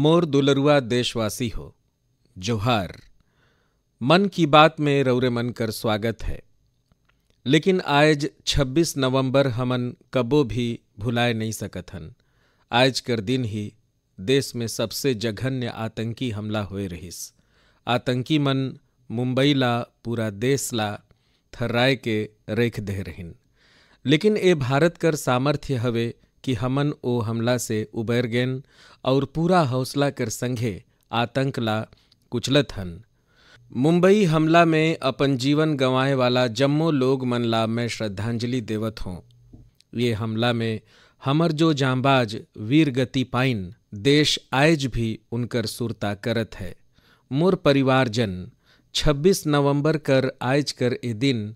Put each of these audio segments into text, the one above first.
मोर दुलरुआ देशवासी हो जोहार मन की बात में रौरे मन कर स्वागत है लेकिन आज 26 नवंबर हमन कबो भी भुलाए नहीं सकथन आज कर दिन ही देश में सबसे जघन्य आतंकी हमला हो रहिस आतंकी मन मुंबई ला पूरा देश ला थर्राए के रेख दे रहिन लेकिन ए भारत कर सामर्थ्य हवे कि हमन ओ हमला से उबर गेन और पूरा हौसला कर संघे आतंकला कुचलत हन मुंबई हमला में अपन जीवन गंवाए वाला जम्मो लोग मन ला मैं श्रद्धांजलि देवत हों ये हमला में हमर जो जांबाज वीर गति पाइन देश आयज भी उनकर सुरता करत है मोर परिवारजन 26 नवंबर कर आयज कर ए दिन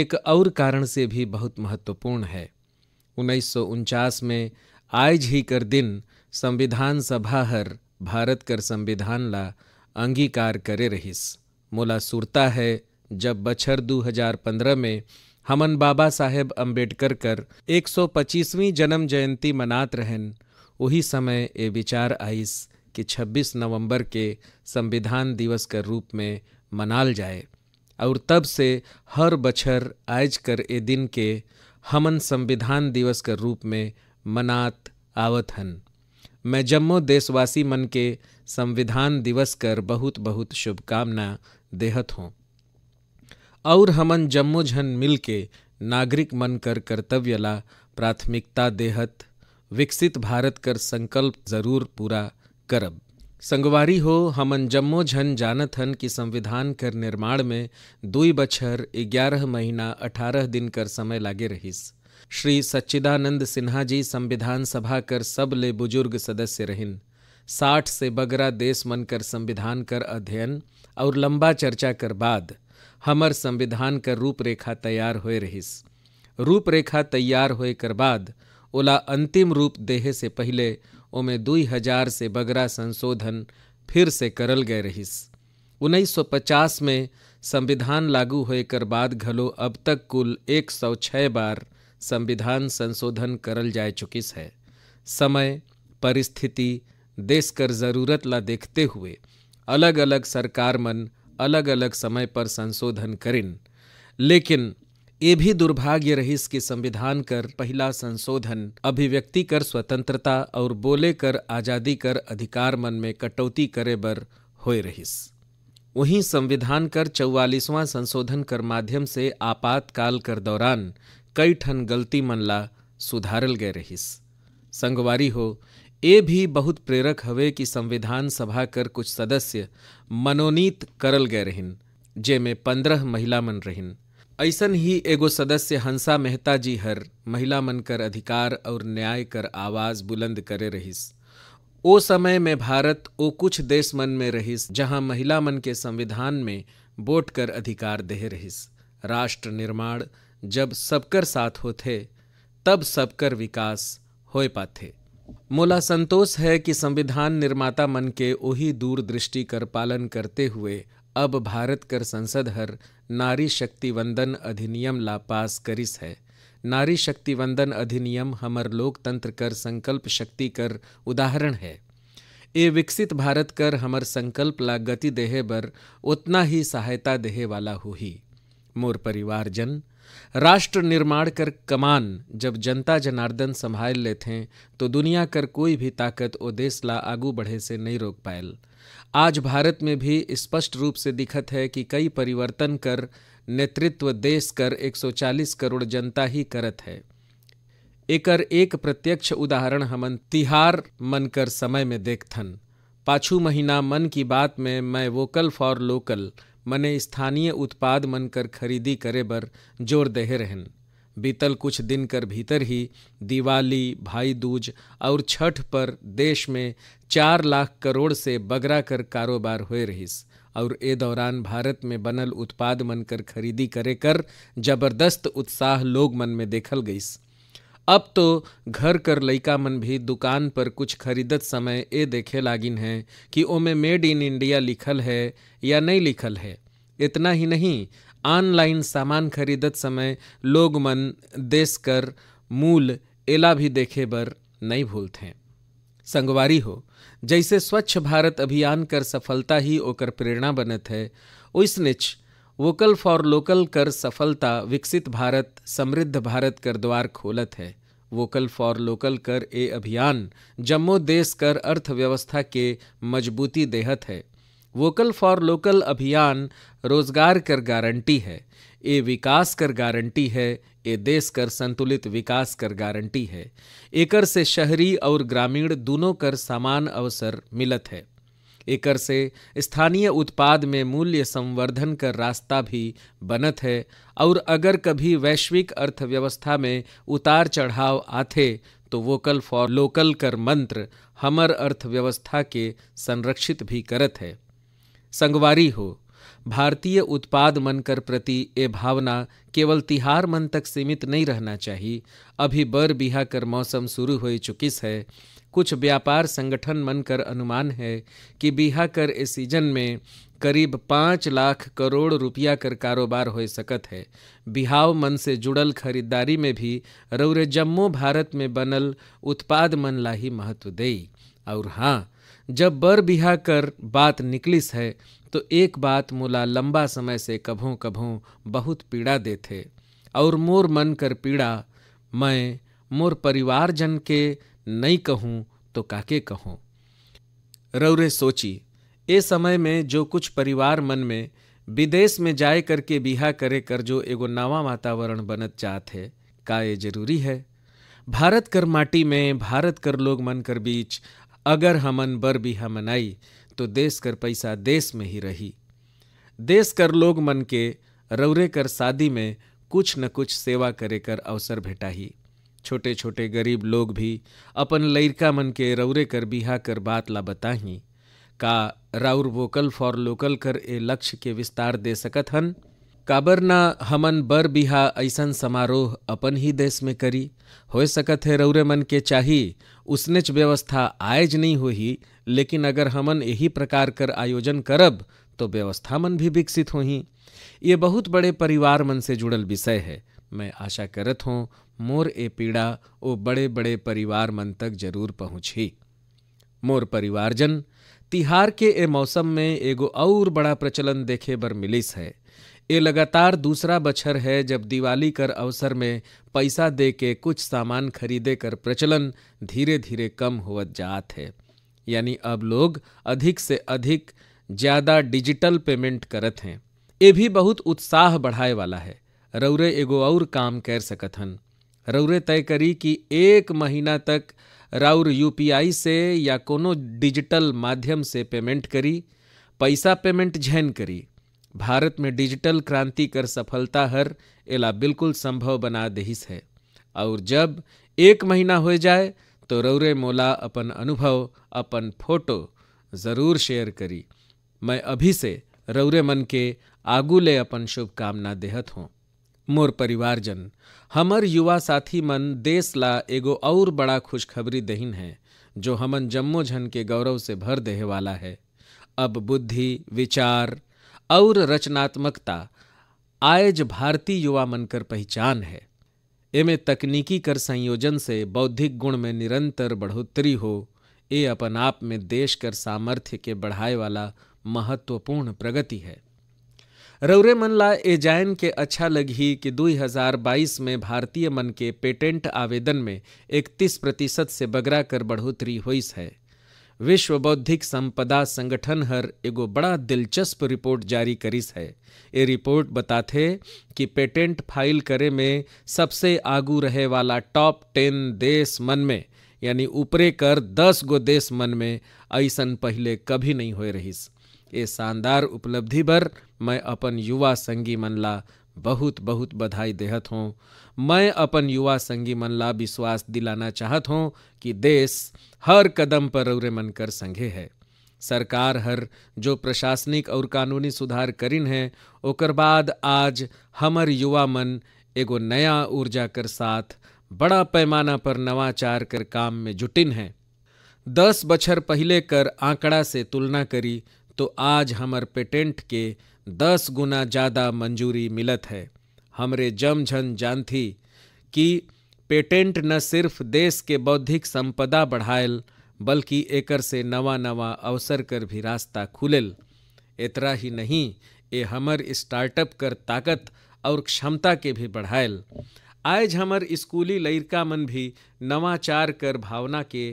एक और कारण से भी बहुत महत्वपूर्ण है उन्नीस में आज ही कर दिन संविधान सभा हर भारत कर संविधान ला अंगीकार करे रहिस मोला सुरता है जब बछर 2015 में हमन बाबा साहेब अम्बेडकर कर 125वीं जन्म जयंती मनात रहन वही समय ये विचार आइस कि 26 नवंबर के संविधान दिवस के रूप में मनाल जाए और तब से हर बछर आज कर ए दिन के हमन संविधान दिवस के रूप में मनात आवत हन मैं जम्मो देशवासी मन के संविधान दिवस कर बहुत बहुत शुभकामना देहत हों और हमन जम्मो झन मिल के नागरिक मन कर कर्तव्य ला प्राथमिकता देहत विकसित भारत कर संकल्प जरूर पूरा करब संगवारी हो हमन जम्मो झन जानत हन कि संविधान कर निर्माण में दुई बछर ग्यारह महीना अठारह दिन कर समय लागे रहिस श्री सच्चिदानंद सिन्हा जी संविधान सभा कर सब ले बुजुर्ग सदस्य रहिन साठ से बगरा देश मन कर संविधान कर अध्ययन और लंबा चर्चा कर बाद हमर संविधान कर रूपरेखा तैयार होए रहिस रूपरेखा तैयार होए कर बाद ओला अंतिम रूप देहे से पहले ओमे दुई हजार से बगरा संशोधन फिर से करल गए रहिस पचास में संविधान लागू होए कर बाद घलो अब तक कुल 106 बार संविधान संशोधन करल जाए चुकिस है समय परिस्थिति देश कर ज़रूरत ला देखते हुए अलग अलग सरकार मन अलग अलग समय पर संशोधन करिन लेकिन ये भी दुर्भाग्य रहीस कि संविधान कर पहला संशोधन अभिव्यक्ति कर स्वतंत्रता और बोले कर आजादी कर अधिकार मन में कटौती करे बर हो रहीस वहीं संविधान कर चौवालीसवां संशोधन कर माध्यम से आपातकाल कर दौरान कई ठन गलती मनला सुधारल गए रहीस संगवारी हो ये भी बहुत प्रेरक हवे कि संविधान सभा कर कुछ सदस्य मनोनीत करल गए रहिन में पंद्रह महिला मन रहिन ऐसन ही एगो सदस्य हंसा मेहता जी हर महिला मन कर अधिकार और न्याय कर आवाज बुलंद करे रहिस ओ समय में भारत ओ कुछ देश मन में रहिस जहां महिला मन के संविधान में वोट कर अधिकार दे रहिस राष्ट्र निर्माण जब सबकर साथ होते तब सबकर विकास हो पाथे मोला संतोष है कि संविधान निर्माता मन के ओही दूरदृष्टि कर पालन करते हुए अब भारत कर संसद हर नारी शक्ति वंदन अधिनियम ला पास करिस है नारी शक्ति वंदन अधिनियम हमर लोकतंत्र कर संकल्प शक्ति कर उदाहरण है ये विकसित भारत कर हमर संकल्प ला गति देहे बर उतना ही सहायता देहे वाला हुई मोर परिवारजन राष्ट्र निर्माण कर कमान जब जनता जनार्दन संभाल लेथें तो दुनिया कर कोई भी ताकत ओ देश ला आगू बढ़े से नहीं रोक पायल आज भारत में भी स्पष्ट रूप से दिखत है कि कई परिवर्तन कर नेतृत्व देश कर 140 करोड़ जनता ही करत है एकर एक प्रत्यक्ष उदाहरण हमन तिहार मन कर समय में देखथन पाछू महीना मन की बात में मैं वोकल फॉर लोकल मने स्थानीय उत्पाद मन कर खरीदी करे बर जोर देहे रहन बीतल कुछ दिन कर भीतर ही दिवाली भाई दूज और छठ पर देश में चार लाख करोड़ से बगरा कर कारोबार हुए रहीस और ए दौरान भारत में बनल उत्पाद मन कर खरीदी करे कर जबरदस्त उत्साह लोग मन में देखल गईस अब तो घर कर लैका मन भी दुकान पर कुछ खरीदत समय ए देखे लागिन है कि ओमे मेड इन इंडिया लिखल है या नहीं लिखल है इतना ही नहीं ऑनलाइन सामान खरीदत समय लोग मन देश कर मूल एला भी देखे बर नहीं भूलते हैं संगवारी हो जैसे स्वच्छ भारत अभियान कर सफलता ही ओकर प्रेरणा बनत है उसनेच वोकल फॉर लोकल कर सफलता विकसित भारत समृद्ध भारत कर द्वार खोलत है वोकल फॉर लोकल कर ए अभियान जम्मो देश कर अर्थव्यवस्था के मजबूती देहत है वोकल फॉर लोकल अभियान रोजगार कर गारंटी है ए विकास कर गारंटी है ए देश कर संतुलित विकास कर गारंटी है एकर से शहरी और ग्रामीण दोनों कर समान अवसर मिलत है एकर से स्थानीय उत्पाद में मूल्य संवर्धन का रास्ता भी बनत है और अगर कभी वैश्विक अर्थव्यवस्था में उतार चढ़ाव आते तो वोकल फॉर लोकल कर मंत्र हमर अर्थव्यवस्था के संरक्षित भी करत है संगवारी हो भारतीय उत्पाद मन कर प्रति ये भावना केवल तिहार मन तक सीमित नहीं रहना चाहिए अभी बर बिहा कर मौसम शुरू हो चुकी है कुछ व्यापार संगठन मन कर अनुमान है कि बिहा कर इस सीजन में करीब पाँच लाख करोड़ रुपया कर कारोबार हो सकत है बिहाव मन से जुड़ल खरीदारी में भी रौरे जम्मू भारत में बनल उत्पाद मन ला ही महत्व दे और हाँ जब बर बिहा कर बात निकलिस है तो एक बात मोला लंबा समय से कभों कभों बहुत पीड़ा दे थे और मोर मन कर पीड़ा मैं मोर परिवार जन के नहीं कहूँ तो काके कहूँ रौरे सोची ए समय में जो कुछ परिवार मन में विदेश में जाए करके बिहा करे कर जो एगो नवा वातावरण बनत जात है का ये जरूरी है भारत कर माटी में भारत कर लोग मन कर बीच अगर हमन बर भी हमनाई तो देश कर पैसा देश में ही रही देश कर लोग मन के रौरे कर शादी में कुछ न कुछ सेवा करे कर अवसर भेटा ही छोटे छोटे गरीब लोग भी अपन लड़का मन के रौरे कर बिहा कर बात ला बताही का राउर वोकल फॉर लोकल कर ए लक्ष्य के विस्तार दे सकत हन काबरना हमन बर बिहा ऐसन समारोह अपन ही देश में करी हो सकत है रौरे मन के चाही उसनेच व्यवस्था आयज नहीं होही लेकिन अगर हमन यही प्रकार कर आयोजन करब तो व्यवस्था मन भी विकसित होही ये बहुत बड़े परिवार मन से जुड़ल विषय है मैं आशा करत हूँ मोर ए पीड़ा ओ बड़े बड़े परिवार मन तक जरूर पहुँची मोर परिवारजन तिहार के ए मौसम में एगो और बड़ा प्रचलन देखे बर मिलिस है ये लगातार दूसरा बछर है जब दिवाली कर अवसर में पैसा दे के कुछ सामान खरीदे कर प्रचलन धीरे धीरे कम होत जात है यानी अब लोग अधिक से अधिक ज़्यादा डिजिटल पेमेंट करत हैं ये भी बहुत उत्साह बढ़ाए वाला है रौरे एगो और काम कर सकत हन रौरे तय करी कि एक महीना तक राउर यूपीआई से या कोनो डिजिटल माध्यम से पेमेंट करी पैसा पेमेंट झैन करी भारत में डिजिटल क्रांति कर सफलता हर एला बिल्कुल संभव बना दहीस है और जब एक महीना हो जाए तो रौरे मोला अपन अनुभव अपन फोटो ज़रूर शेयर करी मैं अभी से रौरे मन के आगू ले अपन शुभकामना देहत हूँ मोर परिवारजन हमर युवा साथी मन देश ला एगो और बड़ा खुशखबरी दहीन है जो हमन जम्मो झन के गौरव से भर देहे वाला है अब बुद्धि विचार और रचनात्मकता आयज भारतीय युवा मन कर पहचान है इमें तकनीकी कर संयोजन से बौद्धिक गुण में निरंतर बढ़ोतरी हो ये अपन आप में देश कर सामर्थ्य के बढ़ाए वाला महत्वपूर्ण प्रगति है रौरे मनला ए जान के अच्छा लगी कि 2022 में भारतीय मन के पेटेंट आवेदन में 31 प्रतिशत से बगरा कर बढ़ोतरी हुई है विश्व बौद्धिक संपदा संगठन हर एगो बड़ा दिलचस्प रिपोर्ट जारी करिस है ये रिपोर्ट बताते कि पेटेंट फाइल करे में सबसे आगू रहे वाला टॉप टेन देश मन में यानी ऊपरे कर दस गो देश मन में ऐसन पहले कभी नहीं हो रहीस ये शानदार उपलब्धि पर मैं अपन युवा संगी मनला बहुत बहुत बधाई देहत हूँ मैं अपन युवा संगी मन ला विश्वास दिलाना चाहत हूँ कि देश हर कदम पर और मन कर संघे है सरकार हर जो प्रशासनिक और कानूनी सुधार करिन है ओकर बाद आज हमर युवा मन एगो नया ऊर्जा कर साथ बड़ा पैमाना पर नवाचार कर काम में जुटिन है दस बछर पहले कर आंकड़ा से तुलना करी तो आज हमर पेटेंट के दस गुना ज़्यादा मंजूरी मिलत है हमरे जमझन जान थी कि पेटेंट न सिर्फ देश के बौद्धिक संपदा बढ़ायल बल्कि एकर से नवा नवा अवसर कर भी रास्ता खुलेल इतना ही नहीं ये हमर स्टार्टअप कर ताकत और क्षमता के भी बढ़ायल आज हमर स्कूली लड़का मन भी नवाचार कर भावना के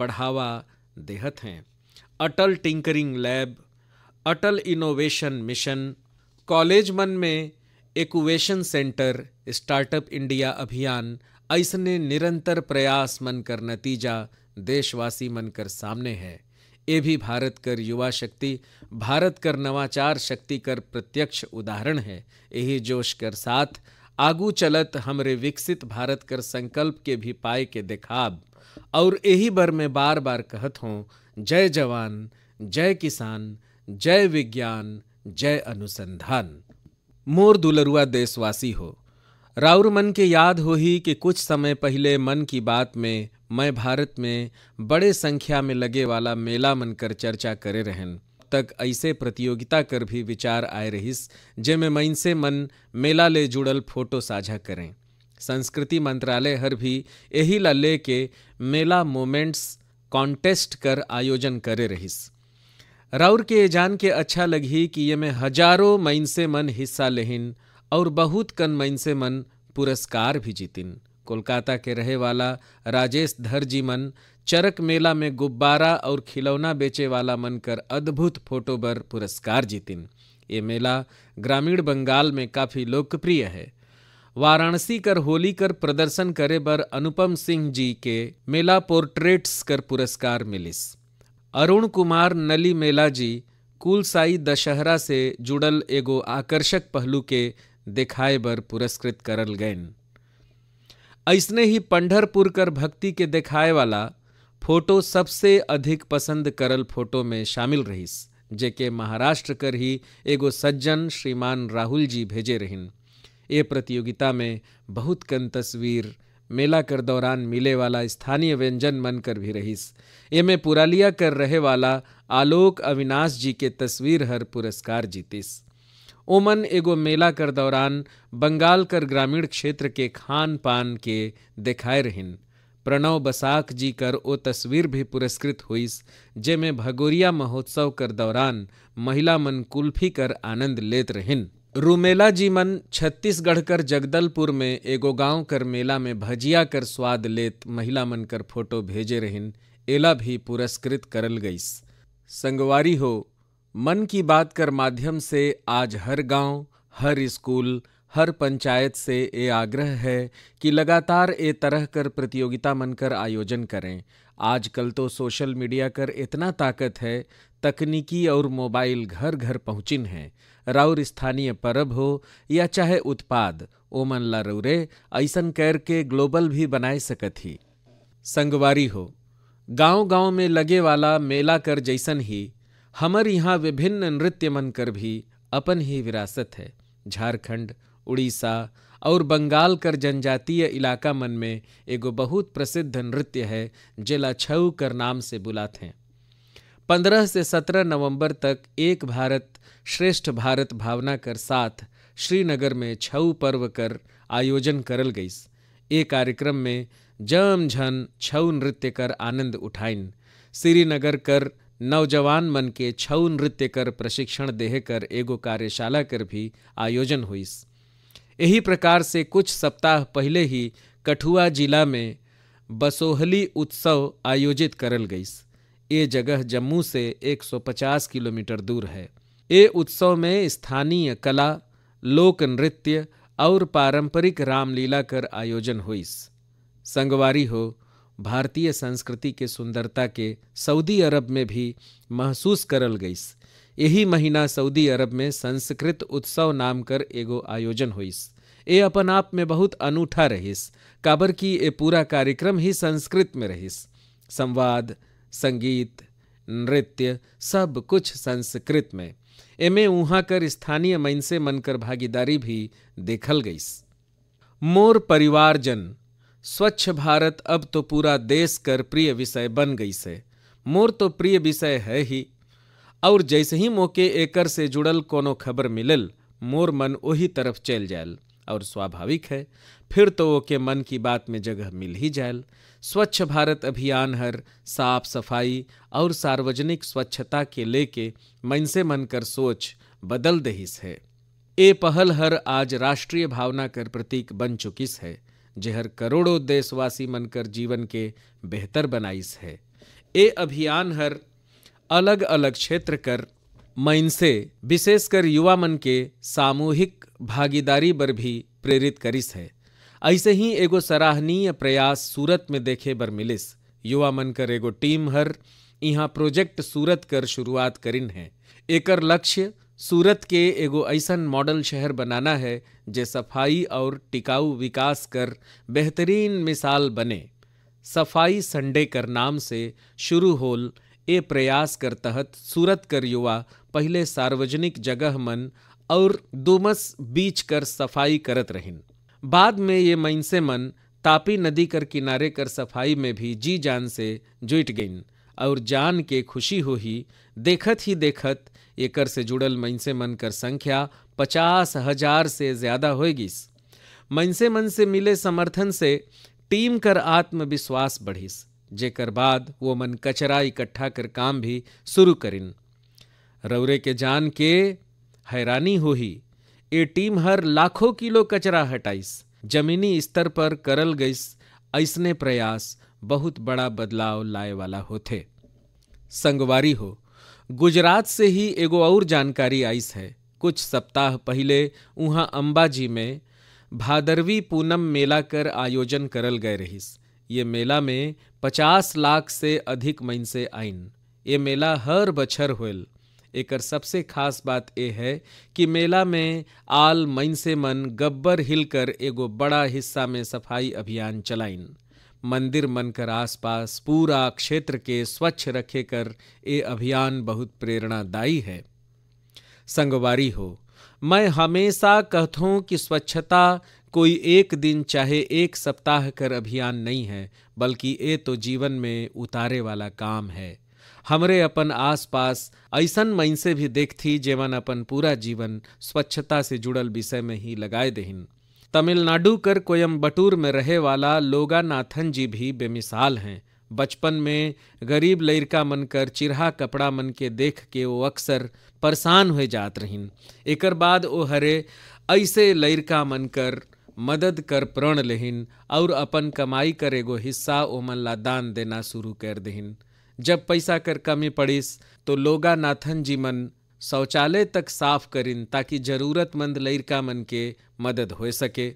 बढ़ावा देहत हैं Atal tinkering lab Atal innovation mission college मन में एक्वेशन सेंटर स्टार्टअप इंडिया अभियान ऐसने निरंतर प्रयास मन कर नतीजा देशवासी मन कर सामने है ये भी भारत कर युवा शक्ति भारत कर नवाचार शक्ति कर प्रत्यक्ष उदाहरण है यही जोश कर साथ आगू चलत हमरे विकसित भारत कर संकल्प के भी पाए के देखाब और यही बर में बार बार कहत हों जय जवान जय किसान जय विज्ञान जय अनुसंधान मोर दुलरुआ देशवासी हो राउर मन के याद हो ही कि कुछ समय पहले मन की बात में मैं भारत में बड़े संख्या में लगे वाला मेला मन कर चर्चा करे रहन तक ऐसे प्रतियोगिता कर भी विचार आए रहीस जेमे मन से मन मेला ले जुड़ल फोटो साझा करें संस्कृति मंत्रालय हर भी यही ला के मेला मोमेंट्स कॉन्टेस्ट कर आयोजन करे रहीस राउर के ये जान के अच्छा लगी कि ये में हजारों मईन मन हिस्सा लेहिन और बहुत कन मईन मन पुरस्कार भी जीतिन कोलकाता के रहे वाला राजेश धर जी मन चरक मेला में गुब्बारा और खिलौना बेचे वाला मन कर अद्भुत फोटो बर पुरस्कार जीतिन ये मेला ग्रामीण बंगाल में काफ़ी लोकप्रिय है वाराणसी कर होली कर प्रदर्शन करे बर अनुपम सिंह जी के मेला पोर्ट्रेट्स कर पुरस्कार मिलिस अरुण कुमार नली मेला जी कुलसाई दशहरा से जुड़ल एगो आकर्षक पहलू के देखाए बर पुरस्कृत करल गयन ऐसने ही पंढरपुर कर भक्ति के देखाए वाला फोटो सबसे अधिक पसंद करल फोटो में शामिल रहीस जेके महाराष्ट्र कर ही एगो सज्जन श्रीमान राहुल जी भेजे रहिन ये प्रतियोगिता में बहुत कन तस्वीर मेला कर दौरान मिले वाला स्थानीय व्यंजन मन कर भी रहीस में पुरालिया कर रहे वाला आलोक अविनाश जी के तस्वीर हर पुरस्कार जीतीस ओमन एगो मेला कर दौरान बंगाल कर ग्रामीण क्षेत्र के खान पान के दिखाए रहिन प्रणव बसाक जी कर ओ तस्वीर भी पुरस्कृत हुईस जैमें भगोरिया महोत्सव कर दौरान महिला मन कुल्फी कर आनंद लेत रहिन रुमेला जी मन छत्तीसगढ़ कर जगदलपुर में एगो गांव कर मेला में भजिया कर स्वाद लेत महिला मन कर फोटो भेजे रहिन एला भी पुरस्कृत करल गईस संगवारी हो मन की बात कर माध्यम से आज हर गांव, हर स्कूल हर पंचायत से ये आग्रह है कि लगातार ए तरह कर प्रतियोगिता मन कर आयोजन करें आजकल तो सोशल मीडिया कर इतना ताकत है तकनीकी और मोबाइल घर घर पहुँचिन हैं राउर स्थानीय परब हो या चाहे उत्पाद ओमन ला रउरे ऐसन कैर के ग्लोबल भी बनाए सकत ही संगवारी हो गांव गांव में लगे वाला मेला कर जैसन ही हमर यहाँ विभिन्न नृत्य मन कर भी अपन ही विरासत है झारखंड उड़ीसा और बंगाल कर जनजातीय इलाका मन में एगो बहुत प्रसिद्ध नृत्य है जिला छऊ कर नाम से बुलाते हैं पंद्रह से सत्रह नवंबर तक एक भारत श्रेष्ठ भारत भावना कर साथ श्रीनगर में छऊ पर्व कर आयोजन करल गईस ये कार्यक्रम में जम झन छऊ नृत्य कर आनंद उठाइन श्रीनगर कर नौजवान मन के छऊ नृत्य कर प्रशिक्षण देह कर एगो कार्यशाला कर भी आयोजन हुईस यही प्रकार से कुछ सप्ताह पहले ही कठुआ जिला में बसोहली उत्सव आयोजित करल गईस ये जगह जम्मू से 150 किलोमीटर दूर है ये उत्सव में स्थानीय कला लोक नृत्य और पारंपरिक रामलीला कर आयोजन हुईस संगवारी हो भारतीय संस्कृति के सुंदरता के सऊदी अरब में भी महसूस करल गईस यही महीना सऊदी अरब में संस्कृत उत्सव नाम कर एगो आयोजन हुईस ए अपन आप में बहुत अनूठा रहिस काबर की ए पूरा कार्यक्रम ही संस्कृत में रहिस संवाद संगीत नृत्य सब कुछ संस्कृत में एमे उहाँ कर स्थानीय मनसे मन कर भागीदारी भी देखल गईस मोर परिवारजन स्वच्छ भारत अब तो पूरा देश कर प्रिय विषय बन गई से मोर तो प्रिय विषय है ही और जैसे ही मौके एकर से जुड़ल कोनो खबर मिलल मोर मन वही तरफ चल जायल और स्वाभाविक है फिर तो ओके मन की बात में जगह मिल ही जाएल स्वच्छ भारत अभियान हर साफ सफाई और सार्वजनिक स्वच्छता के लेके मनसे मन कर सोच बदल दहीस है ए पहल हर आज राष्ट्रीय भावना कर प्रतीक बन चुकीस है जेहर करोड़ों देशवासी मन कर जीवन के बेहतर बनाईस है ए अभियान हर अलग अलग क्षेत्र कर मन विशेषकर युवा मन के सामूहिक भागीदारी पर भी प्रेरित करिस है ऐसे ही एगो सराहनीय प्रयास सूरत में देखे बर मिलिस युवा मन कर एगो टीम हर यहाँ प्रोजेक्ट सूरत कर शुरुआत करिन है एकर लक्ष्य सूरत के एगो ऐसन मॉडल शहर बनाना है जे सफाई और टिकाऊ विकास कर बेहतरीन मिसाल बने सफाई संडे कर नाम से शुरू होल ए प्रयास कर तहत सूरत कर युवा पहले सार्वजनिक जगह मन और दुमस बीच कर सफाई करत रहिन बाद में ये मन मन तापी नदी कर किनारे कर सफाई में भी जी जान से जुट गईन और जान के खुशी हो ही देखत ही देखत एकर से जुड़ल मनसे मन कर संख्या पचास हजार से ज्यादा होगी मनसे मन से मिले समर्थन से टीम कर आत्मविश्वास बढ़िस जेकर बाद वो मन कचरा इकट्ठा कर काम भी शुरू करिन रौरे के जान के हैरानी हो ही ये टीम हर लाखों किलो कचरा हटाइस जमीनी स्तर पर करल गईस ऐसने प्रयास बहुत बड़ा बदलाव लाए वाला होते संगवारी हो गुजरात से ही एगो और जानकारी आईस है कुछ सप्ताह पहले वहाँ अंबाजी में भादरवी पूनम मेला कर आयोजन करल गए रहीस ये मेला में 50 लाख से अधिक मन से आइन ये मेला हर बछर होल एकर सबसे खास बात यह है कि मेला में आल मन से मन गब्बर हिलकर एगो बड़ा हिस्सा में सफाई अभियान चलाइन मंदिर मन कर आसपास पूरा क्षेत्र के स्वच्छ रखे कर ये अभियान बहुत प्रेरणादायी है संगवारी हो मैं हमेशा कहतों कि स्वच्छता कोई एक दिन चाहे एक सप्ताह कर अभियान नहीं है बल्कि ये तो जीवन में उतारे वाला काम है हमरे अपन आस पास ऐसन मइनसे भी देखती जेमन अपन पूरा जीवन स्वच्छता से जुड़ल विषय में ही लगाए दहिन तमिलनाडु कर कोयम्बटूर में रहे वाला लोगानाथन जी भी बेमिसाल हैं बचपन में गरीब लड़का मन कर चिरहा कपड़ा मन के देख के वो अक्सर परेशान हो जात रहिन एकर बाद वो हरे ऐसे लड़का मन कर मदद कर प्रण लेहिन और अपन कमाई कर एगो हिस्सा ओमन ला दान देना शुरू कर दहिन जब पैसा कर कमी पड़िस तो लोगा नाथन जी मन शौचालय तक साफ करिन ताकि जरूरतमंद लड़का मन के मदद हो सके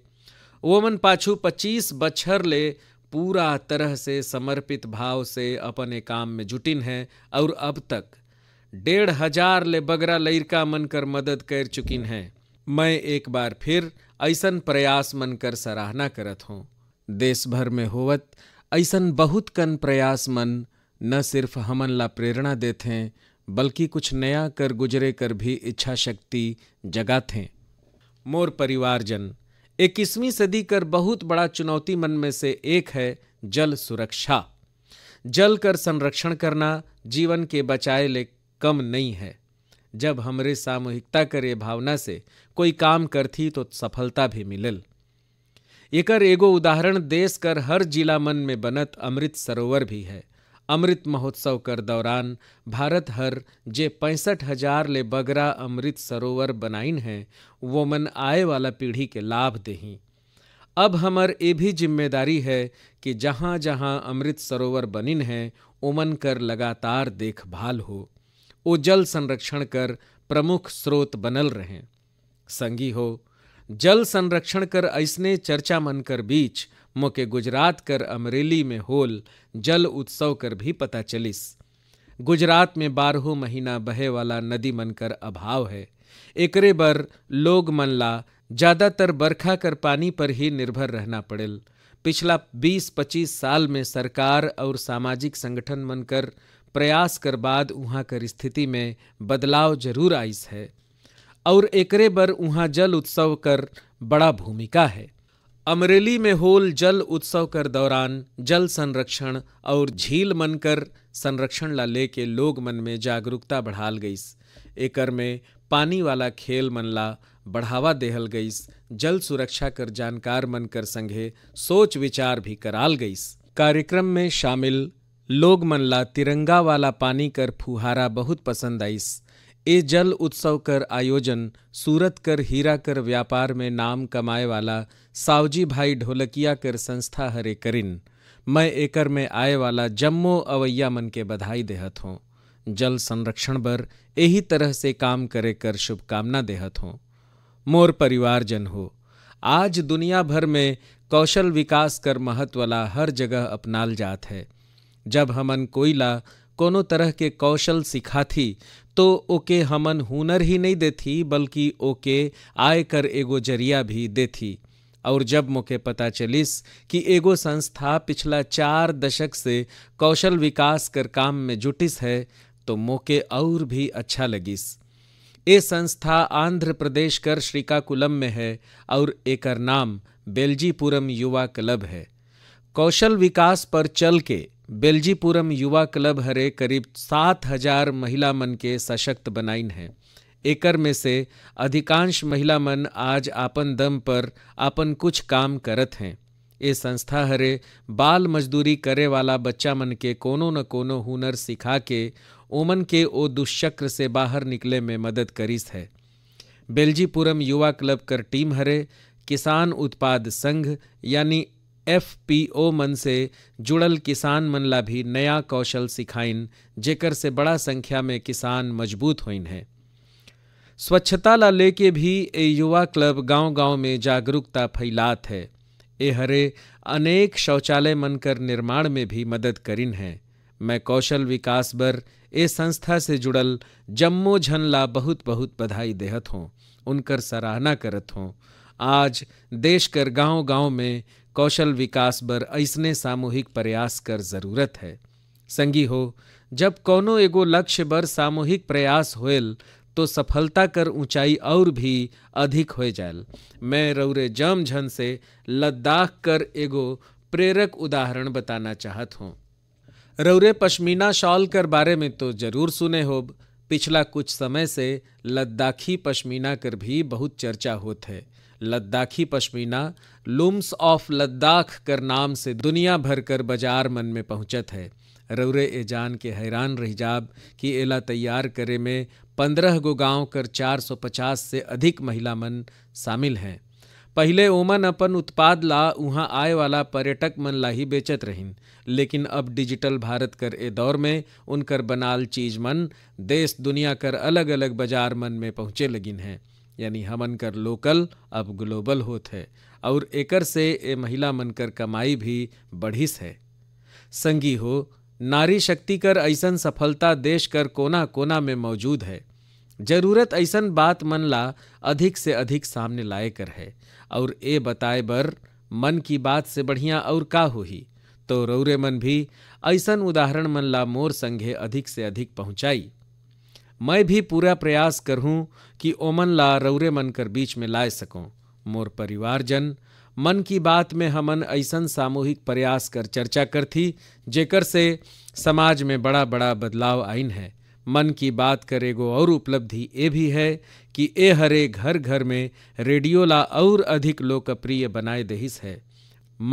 वो मन पाछू पच्चीस बच्छर ले पूरा तरह से समर्पित भाव से अपने काम में जुटिन है और अब तक डेढ़ हजार ले बगरा लड़का मन कर मदद कर चुकिन है मैं एक बार फिर ऐसन प्रयास मन कर सराहना करत हूँ देश भर में होवत ऐसन बहुत कन प्रयास मन न सिर्फ हमन ला प्रेरणा देते बल्कि कुछ नया कर गुजरे कर भी इच्छा शक्ति जगाते मोर परिवारजन इक्कीसवीं सदी कर बहुत बड़ा चुनौती मन में से एक है जल सुरक्षा जल कर संरक्षण करना जीवन के बचाए ले कम नहीं है जब हमरे सामूहिकता कर ये भावना से कोई काम करती तो सफलता भी मिलल एकर एगो उदाहरण देश कर हर जिला मन में बनत अमृत सरोवर भी है अमृत महोत्सव कर दौरान भारत हर जे पैंसठ हजार ले बगरा अमृत सरोवर बनाइन है वो मन आए वाला पीढ़ी के लाभ देही अब हमर ये भी जिम्मेदारी है कि जहाँ जहाँ अमृत सरोवर बनिन है उमन कर लगातार देखभाल हो वो जल संरक्षण कर प्रमुख स्रोत बनल रहें संगी हो जल संरक्षण कर ऐसने चर्चा मन कर बीच मोके गुजरात कर अमरेली में होल जल उत्सव कर भी पता चलिस गुजरात में बारहों महीना बहे वाला नदी मन कर अभाव है एकरे बर लोग मन ला ज़्यादातर बरखा कर पानी पर ही निर्भर रहना पड़ेल पिछला 20-25 साल में सरकार और सामाजिक संगठन मन कर प्रयास कर बाद वहाँ कर स्थिति में बदलाव जरूर आइस है और एकरे बर वहाँ जल उत्सव कर बड़ा भूमिका है अमरेली में होल जल उत्सव कर दौरान जल संरक्षण और झील मन कर संरक्षण ला लेके लोग मन में जागरूकता बढ़ाल गईस एकर में पानी वाला खेल मन ला बढ़ावा देहल गईस जल सुरक्षा कर जानकार मन कर संगे सोच विचार भी कराल गईस कार्यक्रम में शामिल लोग मन ला तिरंगा वाला पानी कर फुहारा बहुत पसंद आईस ए जल उत्सव कर आयोजन सूरत कर हीरा कर व्यापार में नाम कमाए वाला सावजी भाई ढोलकिया कर संस्था हरे करिन मैं एकर में आए वाला जम्मो अवैया मन के बधाई देहत हों जल संरक्षण बर यही तरह से काम करे कर शुभकामना देहत हों मोर परिवारजन हो आज दुनिया भर में कौशल विकास कर महत्वला हर जगह अपनाल जात है जब हमन कोयला कोनो तरह के कौशल सिखा थी तो ओके हमन हुनर ही नहीं देती बल्कि ओके आय कर एगो जरिया भी देती और जब मुके पता चलिस कि एगो संस्था पिछला चार दशक से कौशल विकास कर काम में जुटिस है तो मोके और भी अच्छा लगिस ये संस्था आंध्र प्रदेश कर श्रीकाकुलम में है और एकर नाम बेलजीपुरम युवा क्लब है कौशल विकास पर चल के बेल्जीपुरम युवा क्लब हरे करीब सात हजार महिला मन के सशक्त बनाइन है एकर में से अधिकांश महिला मन आज आपन दम पर आपन कुछ काम करत हैं ये संस्था हरे बाल मजदूरी करे वाला बच्चा मन के कोनो न कोनो हुनर सिखा के ओमन के ओ दुष्चक्र से बाहर निकले में मदद करीस है बेल्जीपुरम युवा क्लब कर टीम हरे किसान उत्पाद संघ यानी एफ पी ओ मन से जुड़ल किसान मन ला भी नया कौशल सिखाइन जेकर से बड़ा संख्या में किसान मजबूत होइन है स्वच्छता ला लेके भी ए युवा क्लब गांव-गांव में जागरूकता फैलात है ए हरे अनेक शौचालय मन कर निर्माण में भी मदद करिन है मैं कौशल विकास बर ए संस्था से जुड़ल जम्मो झन ला बहुत बहुत बधाई देहत हों उनकर सराहना करत हों आज देश कर गांव-गांव में कौशल विकास बर ऐसने सामूहिक प्रयास कर जरूरत है संगी हो जब कोनो एगो लक्ष्य बर सामूहिक प्रयास होल तो सफलता कर ऊंचाई और भी अधिक हो जाए मैं रौरे जम झन से लद्दाख कर एगो प्रेरक उदाहरण बताना चाहत हूँ रौरे पश्मीना शॉल कर बारे में तो जरूर सुने हो पिछला कुछ समय से लद्दाखी पश्मीना कर भी बहुत चर्चा होत है लद्दाखी पश्मीना लूम्स ऑफ लद्दाख कर नाम से दुनिया भर कर बाजार मन में पहुंचत है रौरे ए जान के हैरान रह जाब कि एला तैयार करे में पंद्रह गो गांव कर 450 से अधिक महिला मन शामिल हैं पहले ओमन अपन उत्पाद ला वहाँ आए वाला पर्यटक मन ला ही बेचत रहिन लेकिन अब डिजिटल भारत कर ए दौर में उनकर बनाल चीज मन देश दुनिया कर अलग अलग बाजार मन में पहुँचे लगिन हैं यानी हमन कर लोकल अब ग्लोबल होत है और एकर से ए महिला मन कर कमाई भी बढ़िस है संगी हो नारी शक्ति कर ऐसन सफलता देश कर कोना कोना में मौजूद है जरूरत ऐसन बात मन ला अधिक से अधिक सामने लाए कर है और ए बताए बर मन की बात से बढ़िया और का हो ही तो रौरे मन भी ऐसन उदाहरण मन ला मोर संघे अधिक से अधिक पहुँचाई मैं भी पूरा प्रयास करूं कि ओमन ला रौरे मन कर बीच में लाए सकूं मोर परिवारजन मन की बात में हमन ऐसन सामूहिक प्रयास कर चर्चा करती जेकर से समाज में बड़ा बड़ा बदलाव आइन है मन की बात कर एगो और उपलब्धि ये भी है कि ए हरे घर घर में रेडियो ला और अधिक लोकप्रिय बनाए दहिस है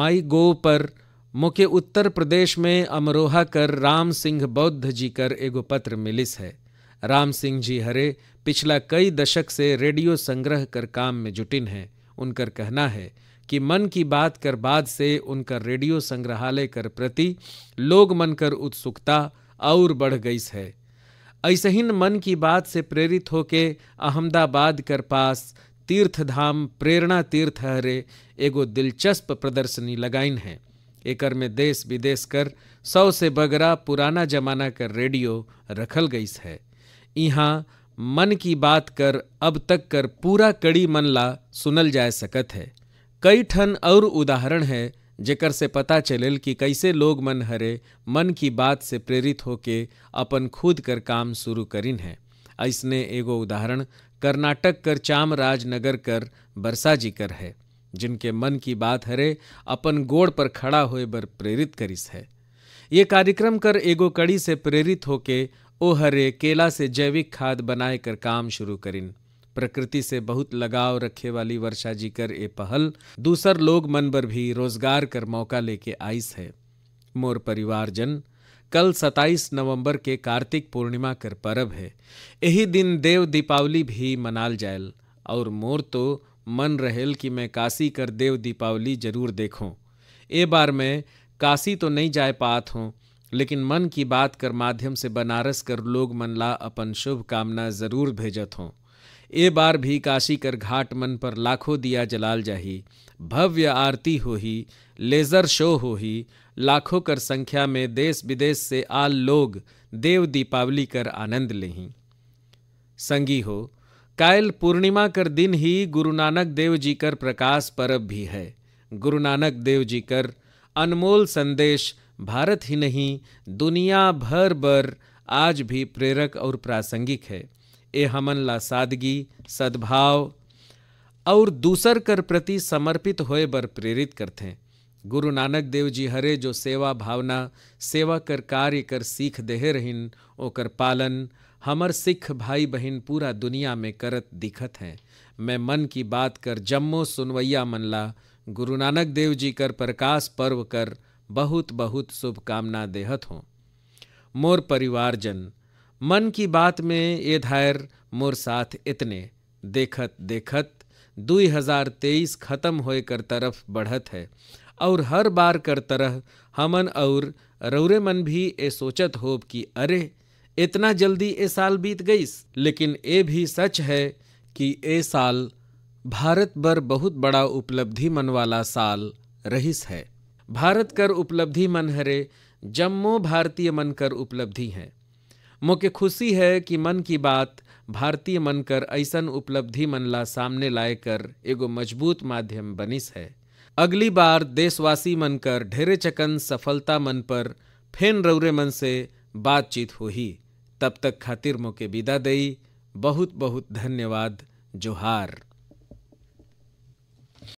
माई गो पर मुके उत्तर प्रदेश में अमरोहा कर राम सिंह बौद्ध जी कर एगो पत्र मिलिस है राम सिंह जी हरे पिछला कई दशक से रेडियो संग्रह कर काम में जुटिन हैं उनका कहना है कि मन की बात कर बाद से उनका रेडियो संग्रहालय कर प्रति लोग मन कर उत्सुकता और बढ़ गई है ही मन की बात से प्रेरित होके अहमदाबाद कर पास तीर्थधाम प्रेरणा तीर्थ हरे एगो दिलचस्प प्रदर्शनी लगाइन है एकर में देश विदेश कर सौ से बगरा पुराना जमाना कर रेडियो रखल गई है इहां मन की बात कर अब तक कर पूरा कड़ी मन ला सुनल जा सकत है कई ठन और उदाहरण है जेकर से पता चलेल कि कैसे लोग मन हरे मन की बात से प्रेरित होके अपन खुद कर काम शुरू करिन है ऐसने एगो उदाहरण कर्नाटक कर चामराजनगर कर बरसा जी कर है जिनके मन की बात हरे अपन गोड़ पर खड़ा होए बर प्रेरित करिस है ये कार्यक्रम कर एगो कड़ी से प्रेरित होके ओ हरे केला से जैविक खाद बनाए कर काम शुरू करिन प्रकृति से बहुत लगाव रखे वाली वर्षा जी कर ए पहल दूसर लोग मन पर भी रोजगार कर मौका लेके आईस है मोर परिवारजन कल 27 नवंबर के कार्तिक पूर्णिमा कर पर्व है यही दिन देव दीपावली भी मनाल जाएल और मोर तो मन रहेल कि मैं काशी कर देव दीपावली जरूर देखूं ए बार मैं काशी तो नहीं जाए पात हूँ लेकिन मन की बात कर माध्यम से बनारस कर लोग मन ला अपन शुभ कामना जरूर भेजत हों ए बार भी काशी कर घाट मन पर लाखों दिया जलाल जाही भव्य आरती ही लेज़र शो ही लाखों कर संख्या में देश विदेश से आल लोग देव दीपावली कर आनंद ले संगी हो कायल पूर्णिमा कर दिन ही गुरु नानक देव जी कर प्रकाश पर्व भी है गुरु नानक देव जी कर अनमोल संदेश भारत ही नहीं दुनिया भर भर आज भी प्रेरक और प्रासंगिक है ए हमन ला सादगी सद्भाव और दूसर कर प्रति समर्पित होए बर प्रेरित करते हैं गुरु नानक देव जी हरे जो सेवा भावना सेवा कर कार्य कर सीख देहे रहिन ओकर पालन हमर सिख भाई बहन पूरा दुनिया में करत दिखत हैं मैं मन की बात कर जम्मो सुनवैया मनला गुरु नानक देव जी कर प्रकाश पर्व कर बहुत बहुत शुभकामना देहत हों मोर परिवारजन मन की बात में ए धायर मोर साथ इतने देखत देखत 2023 ख़त्म होए कर तरफ बढ़त है और हर बार कर तरह हमन और रौरे मन भी ए सोचत होब कि अरे इतना जल्दी ए साल बीत गईस लेकिन ए भी सच है कि ए साल भारत भर बहुत बड़ा उपलब्धि मन वाला साल रहीस है भारत कर उपलब्धि मन हरे जम्मो भारतीय मन कर उपलब्धि है मोके खुशी है कि मन की बात भारतीय मन कर ऐसन उपलब्धि मन ला सामने लाए कर एगो मजबूत माध्यम बनिस है अगली बार देशवासी मन कर ढेरे चकन सफलता मन पर फेन रौरे मन से बातचीत ही तब तक खातिर मोके विदा दई बहुत बहुत धन्यवाद जोहार